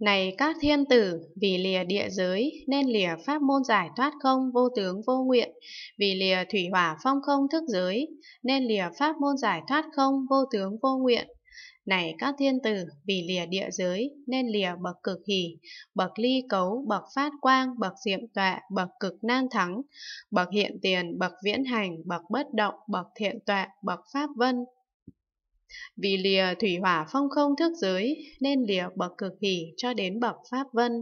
Này các thiên tử, vì lìa địa giới nên lìa pháp môn giải thoát không vô tướng vô nguyện, vì lìa thủy hỏa phong không thức giới nên lìa pháp môn giải thoát không vô tướng vô nguyện. Này các thiên tử, vì lìa địa giới nên lìa bậc cực hỷ, bậc ly cấu, bậc phát quang, bậc diệm tọa, bậc cực nan thắng, bậc hiện tiền, bậc viễn hành, bậc bất động, bậc thiện tọa, bậc pháp vân, vì lìa thủy hỏa phong không thước giới, nên lìa bậc cực hỷ cho đến bậc pháp vân.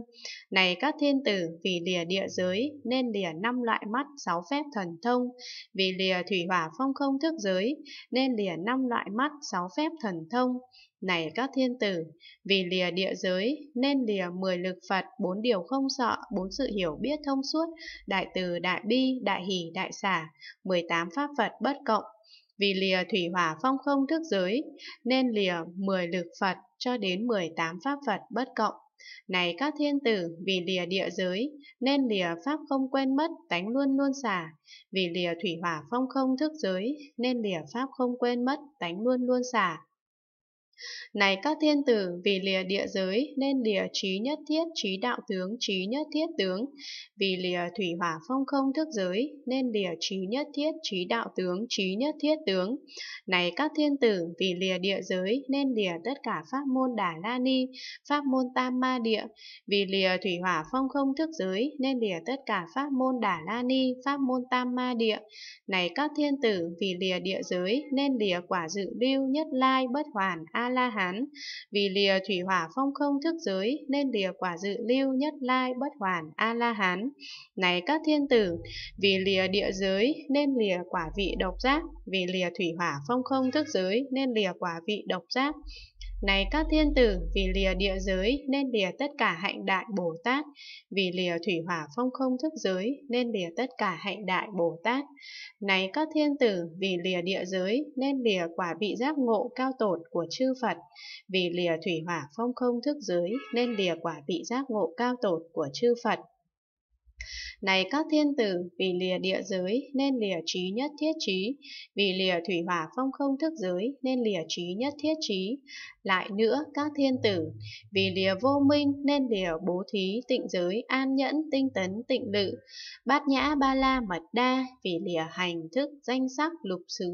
Này các thiên tử, vì lìa địa giới, nên lìa năm loại mắt, sáu phép thần thông. Vì lìa thủy hỏa phong không thước giới, nên lìa năm loại mắt, sáu phép thần thông. Này các thiên tử, vì lìa địa giới, nên lìa mười lực Phật, bốn điều không sợ, bốn sự hiểu biết thông suốt, đại từ, đại bi, đại hỷ, đại xả, mười tám pháp Phật bất cộng, vì lìa thủy hỏa phong không thức giới, nên lìa 10 lực Phật cho đến 18 pháp Phật bất cộng. Này các thiên tử, vì lìa địa giới, nên lìa pháp không quên mất, tánh luôn luôn xả. Vì lìa thủy hỏa phong không thức giới, nên lìa pháp không quên mất, tánh luôn luôn xả. Này các thiên tử, vì lìa địa giới nên lìa trí nhất thiết trí đạo tướng trí nhất thiết tướng, vì lìa thủy hỏa phong không thức giới nên lìa trí nhất thiết trí đạo tướng trí nhất thiết tướng. Này các thiên tử, vì lìa địa giới nên lìa tất cả pháp môn đà la ni, pháp môn tam ma địa, vì lìa thủy hỏa phong không thức giới nên lìa tất cả pháp môn đà la ni, pháp môn tam ma địa. Này các thiên tử, vì lìa địa giới nên lìa quả dự lưu nhất lai bất hoàn a a la hán vì lìa thủy hỏa phong không thức giới nên lìa quả dự lưu nhất lai bất hoàn a la hán này các thiên tử vì lìa địa giới nên lìa quả vị độc giác vì lìa thủy hỏa phong không thức giới nên lìa quả vị độc giác này các thiên tử, vì lìa địa giới nên lìa tất cả hạnh đại Bồ Tát, vì lìa thủy hỏa phong không thức giới nên lìa tất cả hạnh đại Bồ Tát. Này các thiên tử, vì lìa địa giới nên lìa quả vị giác ngộ cao tột của chư Phật, vì lìa thủy hỏa phong không thức giới nên lìa quả vị giác ngộ cao tột của chư Phật. Này các thiên tử, vì lìa địa giới nên lìa trí nhất thiết trí, vì lìa thủy hỏa phong không thức giới nên lìa trí nhất thiết trí. Lại nữa các thiên tử, vì lìa vô minh nên lìa bố thí tịnh giới an nhẫn tinh tấn tịnh lự, bát nhã ba la mật đa, vì lìa hành thức danh sắc lục xứ,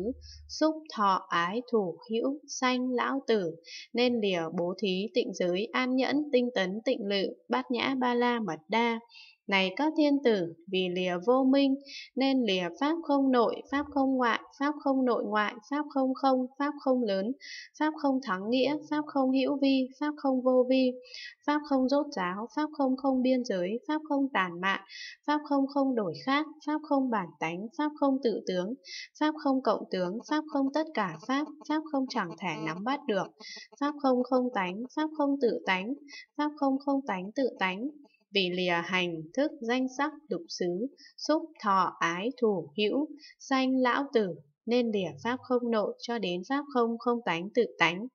xúc thọ ái thủ hữu sanh lão tử, nên lìa bố thí tịnh giới an nhẫn tinh tấn tịnh lự, bát nhã ba la mật đa này các thiên tử, vì lìa vô minh, nên lìa pháp không nội, pháp không ngoại, pháp không nội ngoại, pháp không không, pháp không lớn, pháp không thắng nghĩa, pháp không hữu vi, pháp không vô vi, pháp không rốt ráo pháp không không biên giới, pháp không tàn mạn, pháp không không đổi khác, pháp không bản tánh, pháp không tự tướng, pháp không cộng tướng, pháp không tất cả pháp, pháp không chẳng thể nắm bắt được, pháp không không tánh, pháp không tự tánh, pháp không không tánh tự tánh, vì lìa hành thức danh sắc lục xứ, xúc thọ ái thủ hữu, sanh lão tử, nên lìa pháp không nội cho đến pháp không không tánh tự tánh.